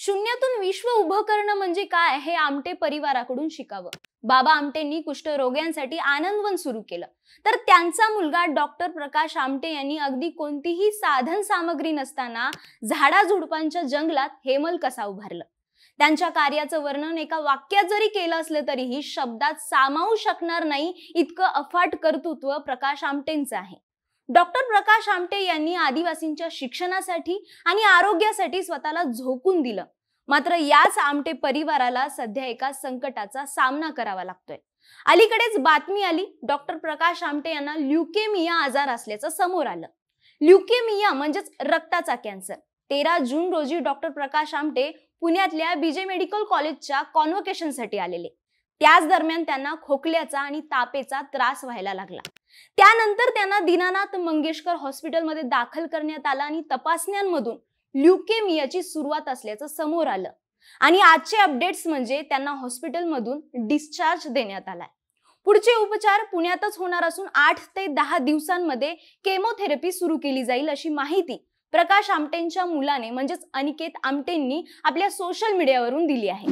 शून्यातून विश्व उभं करणं म्हणजे काय हे आमटे परिवाराकडून शिकावं बाबा आमटेंनी कुष्ठरोग्यांसाठी आनंदवन सुरू केलं तर त्यांचा मुलगा डॉक्टर प्रकाश आमटे यांनी अगदी कोणतीही साधन सामग्री नसताना झाडाझुडपांच्या जंगलात हेमल कसा उभारलं त्यांच्या कार्याचं वर्णन एका वाक्यात जरी केलं असलं तरीही शब्दात सामावू शकणार नाही इतकं अफाट कर्तृत्व प्रकाश आमटेंचं आहे डॉक्टर प्रकाश आमटे यांनी आदिवासींच्या शिक्षणासाठी आणि आरोग्यासाठी स्वतःला झोकून दिलं मात्र याच आमटे परिवाराला सध्या एका संकटाचा सामना करावा लागतोय अलीकडेच बातमी आली डॉक्टर प्रकाश आमटे यांना ल्युकेमिया आजार असल्याचं समोर आलं ल्युकेमिया म्हणजेच रक्ताचा कॅन्सर तेरा जून रोजी डॉक्टर प्रकाश आमटे पुण्यातल्या बीजे मेडिकल कॉलेजच्या कॉन्व्होकेशनसाठी आलेले त्याच दरम्यान त्यांना खोकल्याचा आणि तापेचा त्रास व्हायला लागला त्यानंतर त्यांना दीनानाथ मंगेशकर हॉस्पिटलमध्ये दाखल करण्यात आला आणि तपासण्यांमधून ल्युकेमियाची सुरुवात असल्याचं समोर आलं आणि आजचे अपडेट्स म्हणजे त्यांना हॉस्पिटलमधून डिस्चार्ज देण्यात आलाय पुढचे उपचार पुण्यातच होणार असून आठ ते दहा दिवसांमध्ये केमोथेरपी सुरू केली जाईल अशी माहिती प्रकाश आमटेंच्या मुलाने म्हणजेच अनिकेत आमटेंनी आपल्या सोशल मीडियावरून दिली आहे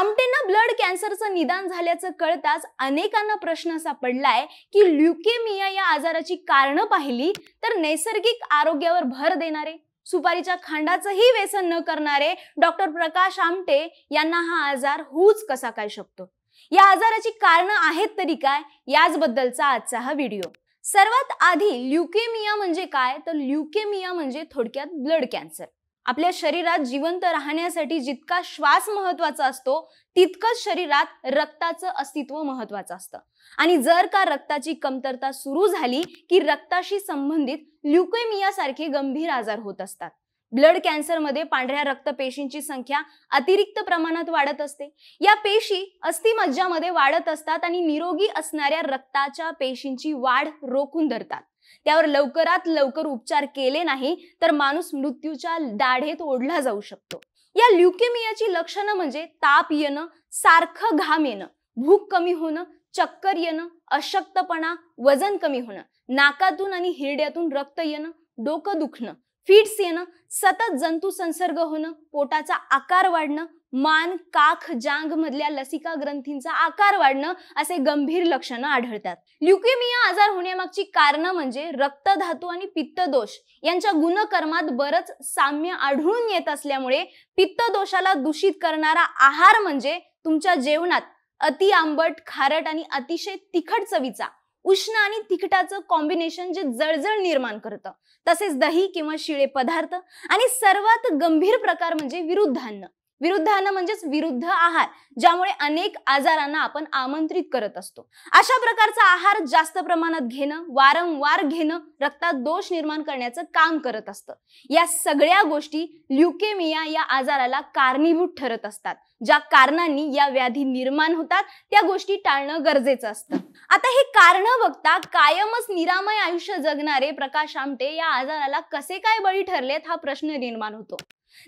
आमटेंना ब्लड कॅन्सरचं निदान झाल्याचं कळताच अनेकांना प्रश्न असा पडलाय की ल्युकेमिया या आजाराची कारणं पाहिली तर नैसर्गिक आरोग्यावर भर देणारे सुपारीच्या खांडाचंही व्यसन न करणारे डॉक्टर प्रकाश आमटे यांना हा आजार होऊच कसा काय शकतो या आजाराची कारणं आहेत तरी काय याचबद्दलचा आजचा हा व्हिडिओ सर्वात आधी ल्युकेमिया म्हणजे काय तर ल्युकेमिया म्हणजे थोडक्यात ब्लड कॅन्सर आपल्या शरीरात जिवंत राहण्यासाठी जितका श्वास महत्वाचा असतो तितकंच शरीरात रक्ताचं अस्तित्व महत्वाचं असतं आणि जर का रक्ताची कमतरता सुरू झाली की रक्ताशी संबंधित ल्युकेमिया सारखे गंभीर आजार होत असतात ब्लड कॅन्सरमध्ये पांढऱ्या रक्त पेशींची संख्या अतिरिक्त प्रमाणात वाढत असते या पेशी अस्थिमज्जामध्ये वाढत असतात आणि निरोगी असणाऱ्या रक्ताच्या पेशींची वाढ रोखून धरतात त्यावर लवकरात लवकर उपचार केले नाही तर माणूस मृत्यूच्या दाढेत ओढला जाऊ शकतो या ल्युकेमियाची लक्षणं म्हणजे ताप येणं सारखं घाम येणं भूक कमी होणं चक्कर येणं अशक्तपणा वजन कमी होणं नाकातून आणि हिरड्यातून रक्त येणं डोकं दुखणं फिट्स येणं सतत जंतू संसर्ग होणं पोटाचा आकार वाढणं मान काख जांग मधल्या लसिका ग्रंथींचा आकार वाढणं असे गंभीर लक्षणं आढळतात ल्युकेमिया आजार होण्यामागची कारणं म्हणजे रक्त धातू आणि पित्तदोष यांच्या गुणकर्मात बरच साम्य आढळून येत असल्यामुळे पित्तदोषाला दूषित करणारा आहार म्हणजे तुमच्या जेवणात अति आंबट खारट आणि अतिशय तिखट चवीचा उष्ण आणि तिखटाचं कॉम्बिनेशन जे जळजळ निर्माण करतं तसेच दही किंवा शिळे पदार्थ आणि सर्वात गंभीर प्रकार म्हणजे विरुद्धान्न विरुद्ध अन्न म्हणजेच विरुद्ध आहार ज्यामुळे अनेक आजारांना आपण आमंत्रित करत असतो अशा प्रकारचा आहार जास्त प्रमाणात घेणं वारंवार घेणं रक्तात दोष निर्माण करण्याचं काम करत असतं या सगळ्या गोष्टी ल्युकेमिया या आजाराला कारणीभूत ठरत असतात ज्या कारणांनी या व्याधी निर्माण होतात त्या गोष्टी टाळणं गरजेचं असतं आता हे कारण बघता कायमच निरामय आयुष्य जगणारे प्रकाश आमटे या आजाराला कसे काय बळी ठरलेत हा प्रश्न निर्माण होतो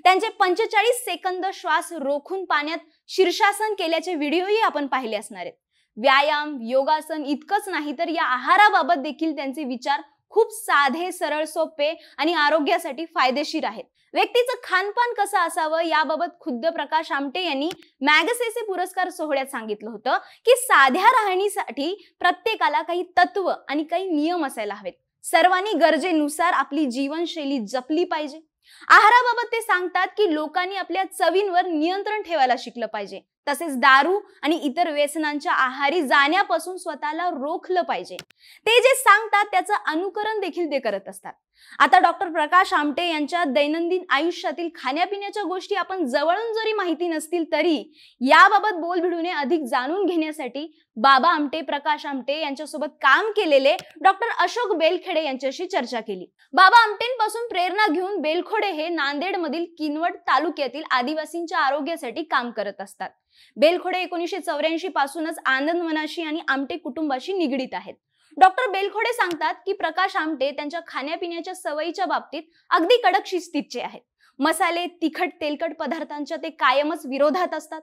त्यांचे पंचेचाळीस सेकंद श्वास रोखून पाण्यात शीर्षासन केल्याचे व्हिडिओही आपण पाहिले असणार आहेत व्यायाम योगासन इतकंच नाही तर या आहाराबाबत देखील त्यांचे विचार खूप साधे सरळ सोपे आणि आरोग्यासाठी फायदेशीर आहेत व्यक्तीचं खानपान कसं असावं याबाबत खुद्द प्रकाश आमटे यांनी मॅगसेसे पुरस्कार सोहळ्यात सांगितलं होतं की साध्या राहणीसाठी प्रत्येकाला काही तत्व आणि काही नियम असायला हवेत सर्वांनी गरजेनुसार आपली जीवनशैली जपली पाहिजे आहाराबाबत ते सांगतात की लोकांनी आपल्या चवींवर नियंत्रण ठेवायला शिकलं पाहिजे तसेच दारू आणि इतर व्यसनांच्या आहारी जाण्यापासून स्वतःला रोखलं पाहिजे ते जे सांगतात त्याचं अनुकरण देखील ते करत असतात आता डॉक्टर प्रकाश आमटे यांच्या दैनंदिन आयुष्यातील खाण्यापिण्याच्या गोष्टी आपण जवळून जरी माहिती नसतील तरी याबाबत बोल भिडूने अधिक जाणून घेण्यासाठी बाबा आमटे प्रकाश आमटे यांच्यासोबत काम केलेले डॉक्टर अशोक बेलखेडे यांच्याशी चर्चा केली बाबा आमटेंपासून प्रेरणा घेऊन बेलखोडे हे नांदेडमधील किनवट तालुक्यातील आदिवासींच्या आरोग्यासाठी काम करत असतात बेलखोडे एकोणीसशे चौऱ्याऐंशी पासूनच आनंदवनाशी आणि आमटे कुटुंबाशी निगडीत आहेत डॉक्टर बेलखोडे सांगतात की प्रकाश आमटे त्यांच्या खाण्यापिण्याच्या सवयीच्या बाबतीत अगदी कडक शिस्तीचे आहेत मसाले तिखट तेलकट पदार्थांच्या ते कायमच विरोधात असतात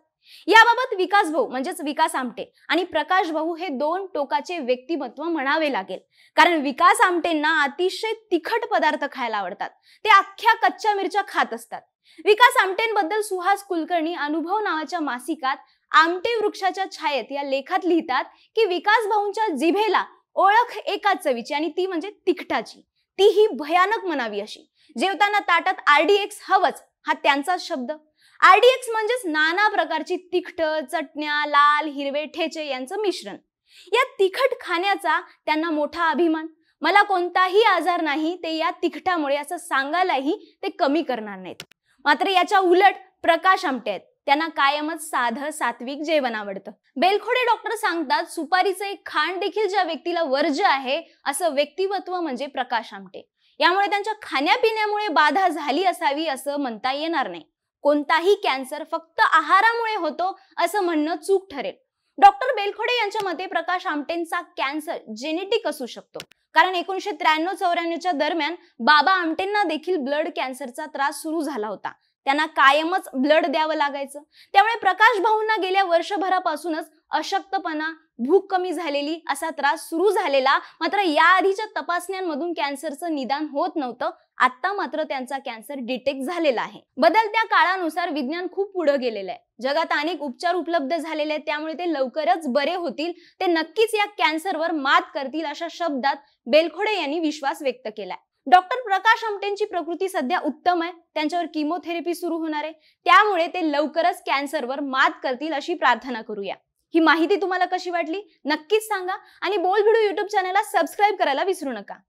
याबाबत विकास भाऊ म्हणजेच विकास आमटे आणि प्रकाश भाऊ हे दोन टोकाचे व्यक्तिमत्व म्हणावे लागेल कारण विकास आमटेंना अतिशय तिखट पदार्थ खायला आवडतात ते अख्ख्या कच्च्या मिरच्या खात असतात विकास आमटेंबद्दल सुहास कुलकर्णी अनुभव नावाच्या मासिकात आमटे वृक्षाच्या छायेत या लेखात लिहितात की विकास भाऊंच्या जिभेला ओळख एकाच चवीची आणि ती म्हणजे तिखटाची ती ही भयानक म्हणावी अशी जेवताना ताटात आरडीएक्स हवंच हा त्यांचा शब्द आरडीएक्स म्हणजेच नाना प्रकारची तिखट चटण्या लाल हिरवे ठेचे यांचं मिश्रण या तिखट खाण्याचा त्यांना मोठा अभिमान मला कोणताही आजार नाही ते या तिखटामुळे असं सांगायलाही ते कमी करणार नाहीत मात्र याच्या उलट प्रकाश आमटे आहेत त्यांना कायमच साधं सात्विक जेवण आवडतं बेलखोडे डॉक्टर सांगतात सुपारीचं एक खाण देखील ज्या व्यक्तीला वर्ज्य आहे असं व्यक्तिमत्व म्हणजे प्रकाश आमटे यामुळे त्यांच्या खाण्यापिण्यामुळे बाधा झाली असावी असं म्हणता येणार नाही कोणताही कॅन्सर फक्त आहारामुळे होतो असं म्हणणं चूक ठरेल डॉक्टर बेलखोडे यांच्या मते प्रकाश आमटेंचा कॅन्सर जेनेटिक असू शकतो कारण एकोणीशे त्र्याण्णव चौऱ्याण्णवच्या दरम्यान बाबा आमटेंना देखील ब्लड कॅन्सरचा त्रास सुरू झाला होता त्यांना कायमच ब्लड द्यावं लागायचं त्यामुळे प्रकाश भाऊंना गेल्या वर्षभरापासूनच अशक्तपणा भूक कमी झालेली असा त्रास सुरू झालेला मात्र याआधीच्या तपासण्यांमधून कॅन्सरचं निदान होत नव्हतं आता मात्र त्यांचा कॅन्सर डिटेक्ट झालेला आहे बदलत्या काळानुसार विज्ञान खूप पुढे गेलेलं आहे जगात अनेक उपचार उपलब्ध झालेले आहेत त्यामुळे ते लवकरच बरे होतील ते नक्कीच या कॅन्सरवर मात करतील अशा शब्दात बेलखोडे यांनी विश्वास व्यक्त केलाय डॉक्टर प्रकाश आमटेंची प्रकृती सध्या उत्तम आहे त्यांच्यावर किमोथेरपी सुरू होणार आहे त्यामुळे ते लवकरच कॅन्सरवर मात करतील अशी प्रार्थना करूया ही माहिती तुम्हाला कशी वाटली नक्कीच सांगा आणि भिडू युट्यूब चॅनलला सबस्क्राईब करायला विसरू नका